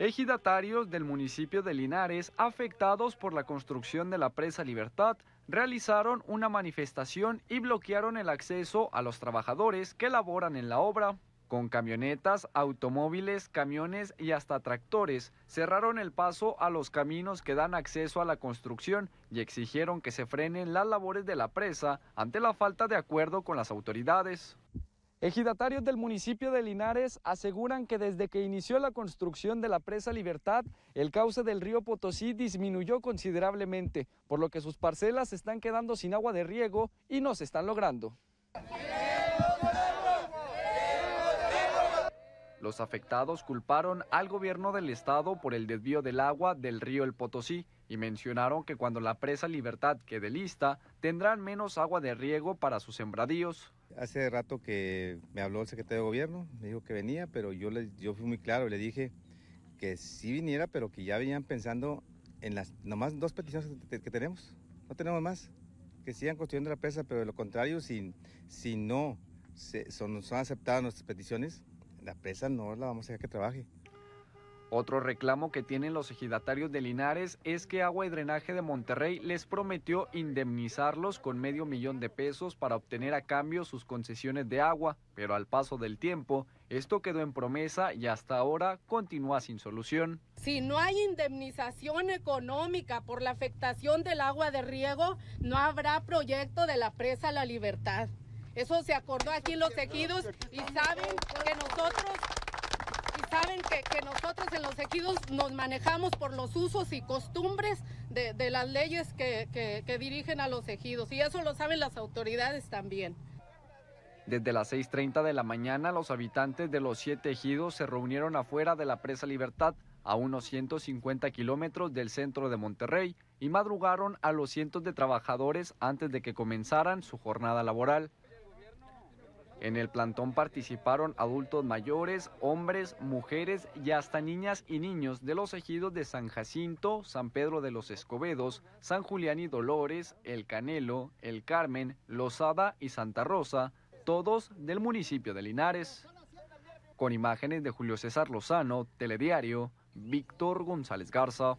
Ejidatarios del municipio de Linares, afectados por la construcción de la presa Libertad, realizaron una manifestación y bloquearon el acceso a los trabajadores que laboran en la obra. Con camionetas, automóviles, camiones y hasta tractores, cerraron el paso a los caminos que dan acceso a la construcción y exigieron que se frenen las labores de la presa ante la falta de acuerdo con las autoridades. Ejidatarios del municipio de Linares aseguran que desde que inició la construcción de la presa Libertad, el cauce del río Potosí disminuyó considerablemente, por lo que sus parcelas están quedando sin agua de riego y no se están logrando. Los afectados culparon al gobierno del estado por el desvío del agua del río El Potosí y mencionaron que cuando la presa Libertad quede lista, tendrán menos agua de riego para sus sembradíos. Hace rato que me habló el secretario de gobierno, me dijo que venía, pero yo, yo fui muy claro, le dije que sí viniera, pero que ya venían pensando en las nomás dos peticiones que, tenemos, no tenemos más, que sigan construyendo la presa, pero de lo contrario, si, si no se, son, son aceptadas nuestras peticiones, la presa no la vamos a dejar que trabaje. Otro reclamo que tienen los ejidatarios de Linares es que Agua y Drenaje de Monterrey les prometió indemnizarlos con medio millón de pesos para obtener a cambio sus concesiones de agua, pero al paso del tiempo esto quedó en promesa y hasta ahora continúa sin solución. Si no hay indemnización económica por la afectación del agua de riego, no habrá proyecto de la presa La Libertad. Eso se acordó aquí en los ejidos y saben que nosotros saben que, nosotros en los ejidos nos manejamos por los usos y costumbres de, las leyes que, que, dirigen a los ejidos y eso lo saben las autoridades también. Desde las 6.30 de la mañana los habitantes de los siete ejidos se reunieron afuera de la presa Libertad a unos 150 kilómetros del centro de Monterrey y madrugaron a los cientos de trabajadores antes de que comenzaran su jornada laboral. En el plantón participaron adultos mayores, hombres, mujeres y hasta niñas y niños de los ejidos de San Jacinto, San Pedro de los Escobedos, San Julián y Dolores, El Canelo, El Carmen, Lozada y Santa Rosa, todos del municipio de Linares. Con imágenes de Julio César Lozano, Telediario, Víctor González Garza.